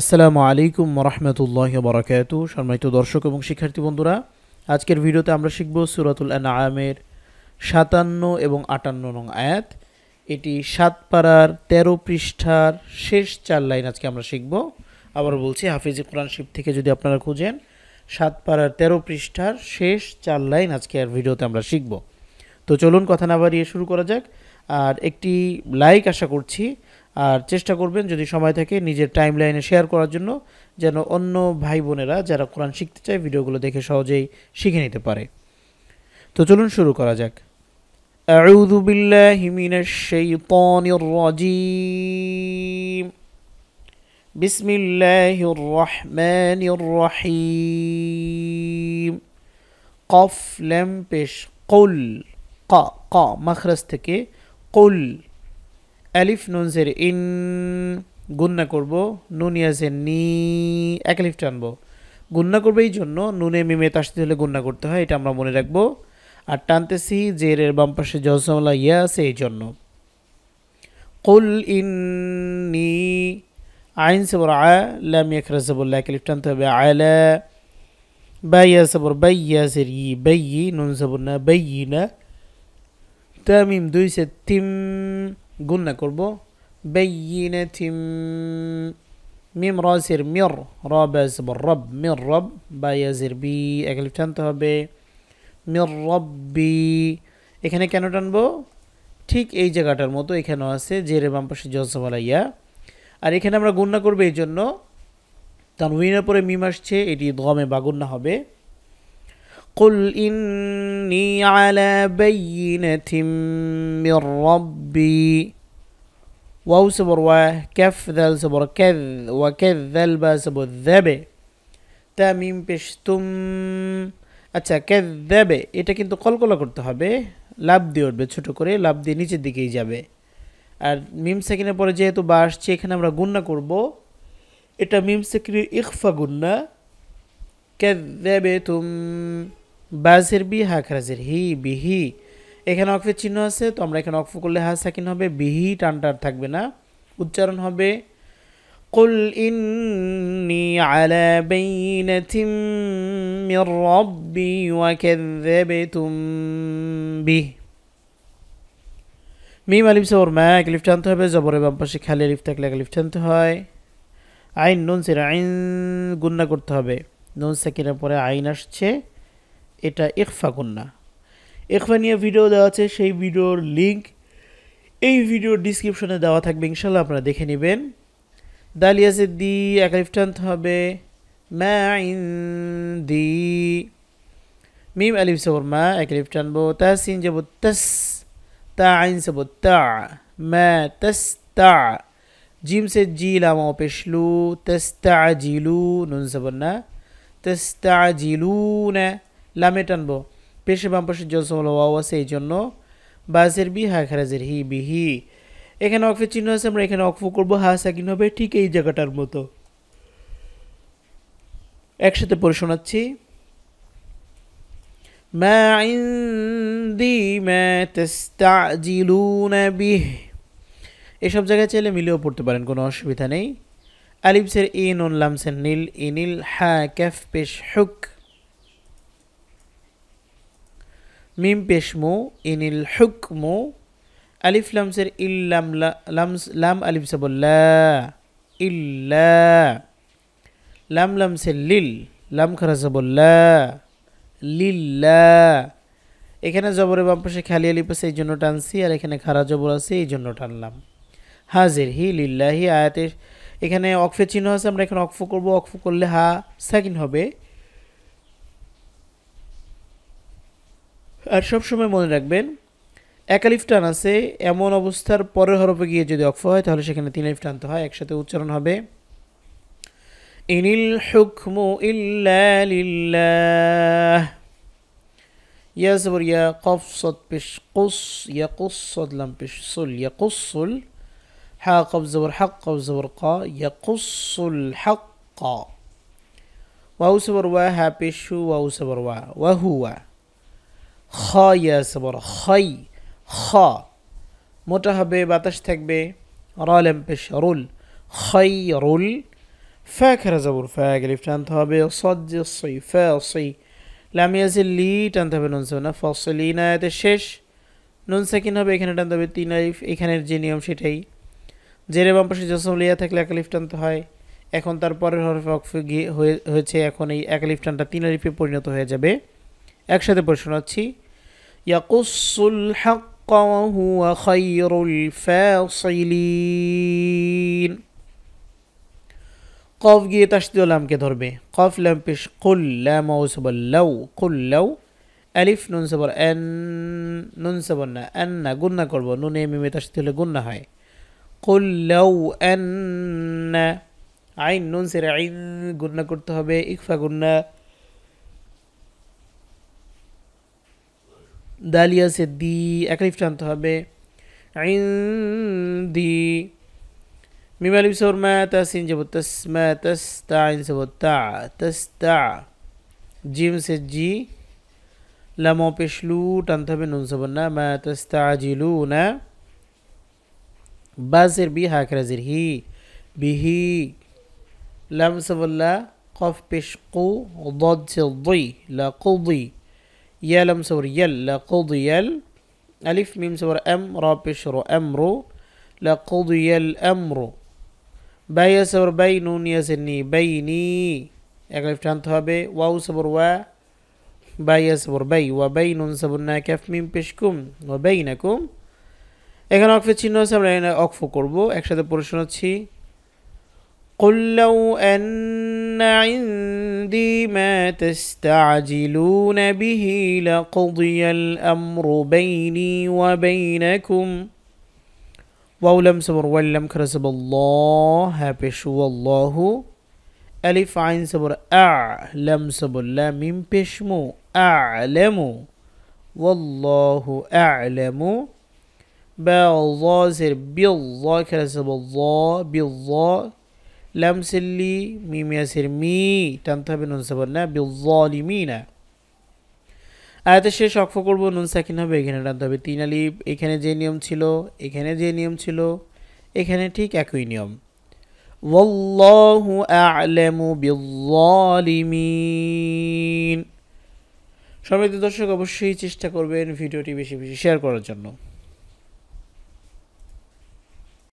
আসসালামু আলাইকুম রহমতুল্লাহ বরাকাত সম্মানিত দর্শক এবং শিক্ষার্থী বন্ধুরা আজকের ভিডিওতে আমরা শিখব সুরাতুল আমের সাতান্ন এবং আটান্ন নং আয়াত এটি সাত পাড়ার তেরো পৃষ্ঠার শেষ চার লাইন আজকে আমরা শিখব আবার বলছি হাফিজি কোরআন শিব থেকে যদি আপনারা খুঁজেন সাত পাড়ার তেরো পৃষ্ঠার শেষ চার লাইন আজকে আর ভিডিওতে আমরা শিখব তো চলুন কথা না বাড়িয়ে শুরু করা যাক আর একটি লাইক আশা করছি আর চেষ্টা করবেন যদি সময় থাকে নিজের টাইম লাইনে শেয়ার করার জন্য যেন অন্য ভাই বোনেরা যারা কোরআন শিখতে চায় ভিডিওগুলো দেখে সহজেই শিখে নিতে পারে তো চলুন শুরু করা যাক أعوذ بالله من الشيطان الرجيم بسم الله الرحمن الرحيم قف لم قل ق ق مخرج থেকে قل অ্যালিফ নুনসের ইন গুন্না করব নুনিয়াসের নি এক লিফ টানব গুন্না করবে এই জন্য নুনে মিমে তাস হলে গুন্না করতে হয় এটা আমরা মনে রাখবো আর টানতেছি জের এর বাম পাশে জহসমলা ইয়া আছে এই জন্য কুল নি আইন সবর আয়া লাম ইয়াখরা সবর লা এক লিফ টানতে হবে আয়লা বাইয়া সবর বাইয়া সের ই বাইয়ি নুন সবর না বাইয়ি না তামিম দুই সে তিম গুন্না করব মিম রসির মির রব রব মির রব বা ইয়াজির বি একালিপ টানতে হবে মির বি এখানে কেন টানবো ঠিক এই জায়গাটার মতো এখানেও আছে যে বাম পাশে জজবালা ইয়া আর এখানে আমরা গুণনা করবো এই জন্য উইনের পরে মিম আসছে এটি দমে বাগুন্না হবে قل إني على بينة من ربي واو سبر وكف ذل سبر كذ وكذ ذل باسب ذلب سبر ذبه তামিম পেশতুম আচ্ছা দেবে এটা قل কলকলা করতে হবে লাভ দিয়ে উঠবে ছোটো করে লাভ দিয়ে নিচের দিকেই যাবে আর মিম সেকেন্ডের পরে যেহেতু বা আসছে এখানে আমরা গুন্না করব এটা মিম সেকেন্ডের ইকফা গুন্না কে দেবে তুম বাজের বি হা খারাজের হি বিহি এখানে অক্ফের চিহ্ন আছে তো আমরা এখানে অক্ফ করলে হা সাকিন হবে বিহি টানটার থাকবে না উচ্চারণ হবে قل إني على بينة من ربي وكذبتم به মিম আলিফ সবর ম্যাক লিফট আনতে হবে জবরের বাম খালি লিফট থাকলে এক লিফট আনতে হয় আইন নুন সির আইন গুন্না করতে হবে নুন সাকিনের পরে আইন আসছে এটা ইকফা কন্যা একফা নিয়ে ভিডিও দেওয়া আছে সেই ভিডিওর লিঙ্ক এই ভিডিওর ডিসক্রিপশনে দেওয়া থাকবে ইনশাল্লাহ আপনারা দেখে নেবেন দালিয়া দি একালিফটান্ত হবে মা দি মিম আলিফ সবর মা একালিফ টানবো তাসিন যাবো তাস তা আইন সবো তা ম্যা তাস তা জিম সে জি লামা পেশলু তস্তা জিলু নুন সবর না তস্তা জিলু না লামে টানবো পেশে বাম পাশে হলো ওয়াও আছে এই জন্য বাজের বি হা খারাজের হি বি হি এখানে অকফের চিহ্ন আছে আমরা এখানে অকফ করবো হা সাকিন হবে ঠিক এই জায়গাটার মতো একসাথে পড়ে শোনাচ্ছি ما عندي ما تستعجلون به এসব জায়গায় চাইলে মিলেও পড়তে পারেন কোনো অসুবিধা নেই আলিফসের এ নুন লামসেন নীল নীল হা ক্যাফ পেশ হুক মিম পেশমু ইনিল হুকমু আলিফ লামসের ইল্লাম লামস লাম আলিফ সাবল্লা ইল্লা লাম লামসের লিল লাম সাবল্লা লিল্লা এখানে জবরে বাম্পাসে খালি আলিপ আছে এই জন্য টানছি আর এখানে খারা জবর আছে এই জন্য টানলাম হাজির হি লিল্লা হি আয়াতের এখানে অকফে চিহ্ন আছে আমরা এখানে অকফ করবো অকফ করলে হা সাকিন হবে আর সবসময় মনে রাখবেন একালিফ টান আছে এমন অবস্থার পরের হরফে গিয়ে যদি অক্ফ হয় তাহলে সেখানে তিন আলিফ টানতে হয় একসাথে উচ্চারণ হবে ইনিল হুকমু ইল্লাহ ইয়া সবর ইয়া কফ সদ পেশ কুস ইয়া কুস ইয়া কুসুল হা কফ জবর হাক কফ জবর ক ইয়া কুসুল হাক ক ওয়াউ সবর ওয়া হা পেশু ওয়াউ সবর ওয়া ওয়া হুয়া খ ইয়াসে বড় খই খ মোটা হবে বাতাস থাকবে রলেম পেশ রুল খই রুল ফ্যা খেরা যাবুর ফ্যা লিফ টানতে হবে সজ্জ সই ফ্যা সই লি টানতে হবে নুন না ফসলি না এতে শেষ নুন সেকিন হবে এখানে টানতে হবে তিন লাইফ এখানের যে নিয়ম সেটাই জেরে বাম পাশে জসম লিয়া থাকলে এক লিফ টানতে হয় এখন তারপরের হরফ হয়েছে এখন এই এক লিফ টানটা তিন লিফে পরিণত হয়ে যাবে একসাথে পড়ে শোনাচ্ছি ইয়াকুসুল حق وهو خير الفاصلين কফ গিয়ে তাসদিদ লামকে ধরবে কফ লাম পেশ কুল লাম ওসবর লাউ কুল লাউ আলিফ নুন সবর এন নুন সবর না এন না গুন্না করবো নুন এম এমে তাসদিদ হলে গুন্না হয় কুল লাউ এন আইন নুন সেরে আইন গুন্না করতে হবে ইকফা গুন্না দালিয়া সে দি একরিফ টানতে হবে আইন দি মিমালিম সবর মা তাসিন যাব তস মা তস তা আইন সব তা তস তা জিম সে জি লামো পেশলু টানতে হবে নুন সবর না মা তস তা জিলু না বাসের বি হাকরা জির হি বিহি লাম সবল্লা কফ পেশ কু দদ সে দই লা কুদি يا لم سور يل لقضي يل ألف ميم سور أم را بشر أمرو لقضي الأمر بايا سور باي نون يسني سني بيني أغلب شانت هبه واو سور وا بايا سور باي وباي نون سور ناكف ميم بشكم وبينكم এখানে অকফের চিহ্ন আছে আমরা এখানে অকফ করবো একসাথে পড়ে শোনাচ্ছি قل لو أن أن عندي ما تستعجلون به لقضي الأمر بيني وبينكم وولم سبر ولم كرسب الله بشو الله ألف عين سبر أعلم سبر لا من بشمو أعلم والله أعلم بالظاهر بالظاهر بالظا كرسب الله بالظا লাম সিল্লি মিম মি টানতে হবে নুন সাবর না বিজলিমি না আয়াতের শেষ অক্ষ করবো নুন সাকিন হবে এখানে টানতে হবে তিন আলি এখানে যে নিয়ম ছিল এখানে যে নিয়ম ছিল এখানে ঠিক একই নিয়ম সমৃদ্ধ দর্শক অবশ্যই চেষ্টা করবেন ভিডিওটি বেশি বেশি শেয়ার করার জন্য